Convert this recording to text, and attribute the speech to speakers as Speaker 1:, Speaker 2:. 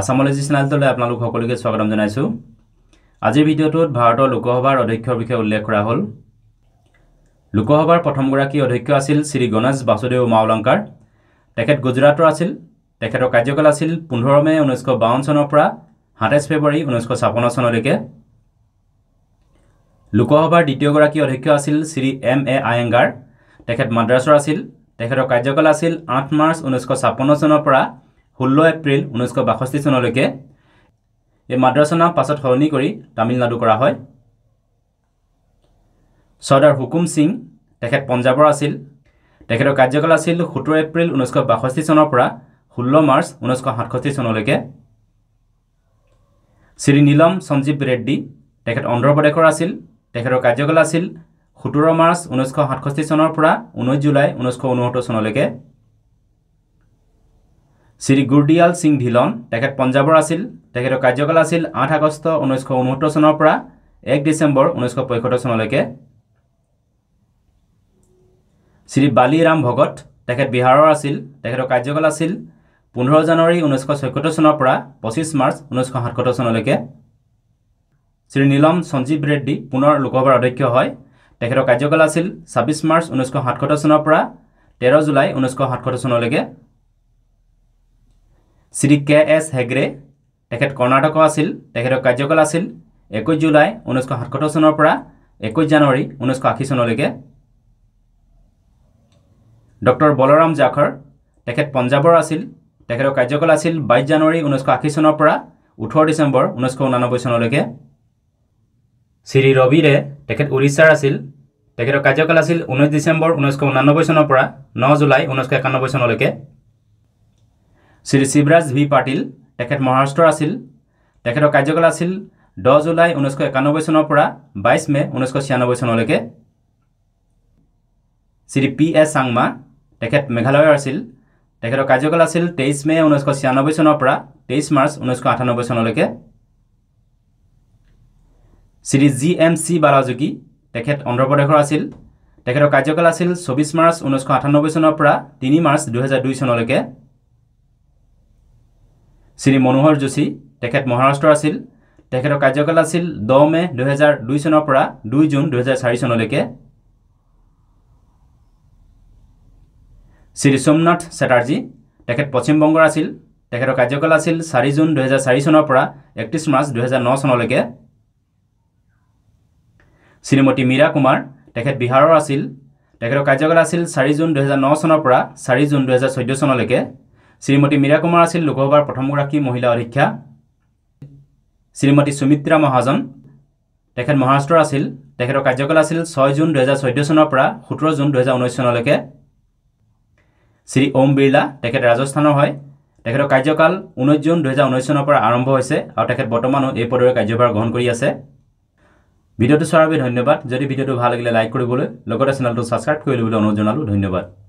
Speaker 1: আসামলজি চেনেলটোলৈ আপোনালোক সকলোকে স্বাগতম জনাইছোঁ আজিৰ ভিডিঅ'টোত ভাৰতৰ লোকসভাৰ অধ্যক্ষৰ বিষয়ে উল্লেখ কৰা হ'ল লোকসভাৰ প্ৰথমগৰাকী অধ্যক্ষ আছিল শ্ৰী গণেশ বাসুদেৱ মাওলংকাৰ তেখেত গুজৰাটৰ আছিল তেখেতৰ কাৰ্যকাল আছিল পোন্ধৰ মে' ঊনৈছশ বাৱন্ন চনৰ পৰা সাতাইছ ফেব্ৰুৱাৰী ঊনৈছশ ছাপন্ন চনলৈকে লোকসভাৰ দ্বিতীয়গৰাকী অধ্যক্ষ আছিল শ্ৰী এম এ আয়েংগাৰ তেখেত মাদ্ৰাছৰ আছিল তেখেতৰ কাৰ্যকাল আছিল আঠ মাৰ্চ ঊনৈছশ ছাপন্ন চনৰ পৰা ষোল্ল এপ্ৰিল ঊনৈছশ বাষষ্ঠি চনলৈকে এই মাদ্ৰাছানা পাছত সলনি কৰি তামিলনাডু কৰা হয় চৰ্দাৰ হুকুম সিং তেখেত পঞ্জাৱৰ আছিল তেখেতৰ কাৰ্যকাল আছিল সোতৰ এপ্ৰিল ঊনৈছশ বাষষ্ঠি চনৰ পৰা ষোল্ল মাৰ্চ ঊনৈছশ সাতষষ্ঠি চনলৈকে শ্ৰী নীলম সঞ্জীৱ ৰেড্ডী তেখেত অন্ধ্ৰপ্ৰদেশৰ আছিল তেখেতৰ কাৰ্যকাল আছিল সোতৰ মাৰ্চ ঊনৈছশ সাতষষ্ঠি চনৰ পৰা ঊনৈছ জুলাই ঊনৈছশ ঊনসত্তৰ চনলৈকে শ্ৰী গুৰদিয়াল সিং ধিলন তেখেত পঞ্জাৱৰ আছিল তেখেতৰ কাৰ্যকাল আছিল আঠ আগষ্ট ঊনৈছশ ঊনসত্তৰ চনৰ পৰা এক ডিচেম্বৰ ঊনৈছশ পঁয়সত্তৰ চনলৈকে শ্ৰী বালিৰাম ভগত তেখেত বিহাৰৰ আছিল তেখেতৰ কাৰ্যকাল আছিল পোন্ধৰ জানুৱাৰী ঊনৈছশ ছয়সত্তৰ চনৰ পৰা পঁচিছ মাৰ্চ ঊনৈছশ সাতসত্তৰ চনলৈকে শ্ৰী নীলম সঞ্জীৱ ৰেড্ডী পুনৰ লোকসভাৰ অধ্যক্ষ হয় তেখেতৰ কাৰ্যকাল আছিল ছাব্বিছ মাৰ্চ ঊনৈছশ সাতসত্তৰ চনৰ পৰা তেৰ জুলাই ঊনৈছশ সাতসত্তৰ চনলৈকে শ্ৰী কে এছ হেগ্ৰে তেখেত কৰ্ণাটকৰ আছিল তেখেতৰ কাৰ্যকাল আছিল একৈছ জুলাই ঊনৈছশ সাতসত্তৰ চনৰ পৰা একৈছ জানুৱাৰী ঊনৈছশ আশী চনলৈকে ডক্টৰ বলৰাম জাখৰ তেখেত পঞ্জাৱৰ আছিল তেখেতৰ কাৰ্যকাল আছিল বাইছ জানুৱাৰী ঊনৈছশ আশী চনৰ পৰা ওঠৰ ডিচেম্বৰ ঊনৈছশ ঊনানব্বৈ চনলৈকে শ্ৰী ৰবিৰে তেখেত উৰিষ্যাৰ আছিল তেখেতৰ কাৰ্যকাল আছিল ঊনৈছ ডিচেম্বৰ ঊনৈছশ ঊনানব্বৈ চনৰ পৰা ন জুলাই ঊনৈছশ একানব্বৈ চনলৈকে শ্ৰী শিৱৰাজ ভি পাটিল তেখেত মহাৰাষ্ট্ৰৰ আছিল তেখেতৰ কাৰ্যকাল আছিল দহ জুলাই ঊনৈছশ একানব্বৈ চনৰ পৰা বাইছ মে' ঊনৈছশ ছিয়ানব্বৈ চনলৈকে শ্ৰী পি এছ চাংমা তেখেত মেঘালয়ৰ আছিল তেখেতৰ কাৰ্যকাল আছিল তেইছ মে' ঊনৈছশ ছিয়ানব্বৈ চনৰ পৰা তেইছ মাৰ্চ ঊনৈছশ আঠানব্বৈ চনলৈকে Shri G M C Balayogi তেখেত অন্ধ্ৰপ্ৰদেশৰ আছিল তেখেতৰ কাৰ্যকাল আছিল চৌবিছ মাৰ্চ ঊনৈছশ আঠানব্বৈ চনৰ পৰা তিনি মাৰ্চ দুহেজাৰ দুই চনলৈকে শ্ৰী মনোহৰ যোশী তেখেত মহাৰাষ্ট্ৰৰ আছিল তেখেতৰ কাৰ্যকাল আছিল দহ মে দুহেজাৰ দুই চনৰ পৰা দুই জুন দুহেজাৰ চাৰি চনলৈকে শ্ৰী সোমনাথ চেটাৰ্জী তেখেত পশ্চিমবংগৰ আছিল তেখেতৰ কাৰ্যকাল আছিল চাৰি জুন দুহেজাৰ চাৰি চনৰ পৰা একত্ৰিছ মাৰ্চ দুহেজাৰ ন চনলৈকে শ্ৰীমতী মীৰা কুমাৰ তেখেত বিহাৰৰ আছিল তেখেতৰ কাৰ্যকাল আছিল চাৰি জুন দুহেজাৰ ন চনৰ পৰা চাৰি জুন দুহেজাৰ চৈধ্য চনলৈকে শ্ৰীমতী মীৰা কুমাৰ আছিল লোকসভাৰ প্ৰথমগৰাকী মহিলা অধীক্ষা শ্ৰীমতী সুমিত্ৰা মহাজন তেখেত মহাৰাষ্ট্ৰৰ আছিল তেখেতৰ কাৰ্যকাল আছিল ছয় জুন দুহেজাৰ চৈধ্য চনৰ পৰা সোতৰ জুন দুহেজাৰ ঊনৈছ চনলৈকে শ্ৰী ওম বিৰলা তেখেত ৰাজস্থানৰ হয় তেখেতৰ কাৰ্যকাল ঊনৈছ জুন দুহেজাৰ ঊনৈছ চনৰ পৰা আৰম্ভ হৈছে আৰু তেখেত বৰ্তমানো এই পদৰে কাৰ্যভাৰ গ্ৰহণ কৰি আছে ভিডিঅ'টো চোৱাৰ বাবে ধন্যবাদ যদি ভিডিঅ'টো ভাল লাগিলে লাইক কৰিবলৈ লগতে চেনেলটো ছাবস্ক্ৰাইব কৰি ল'বলৈ অনুৰোধ জনালোঁ ধন্যবাদ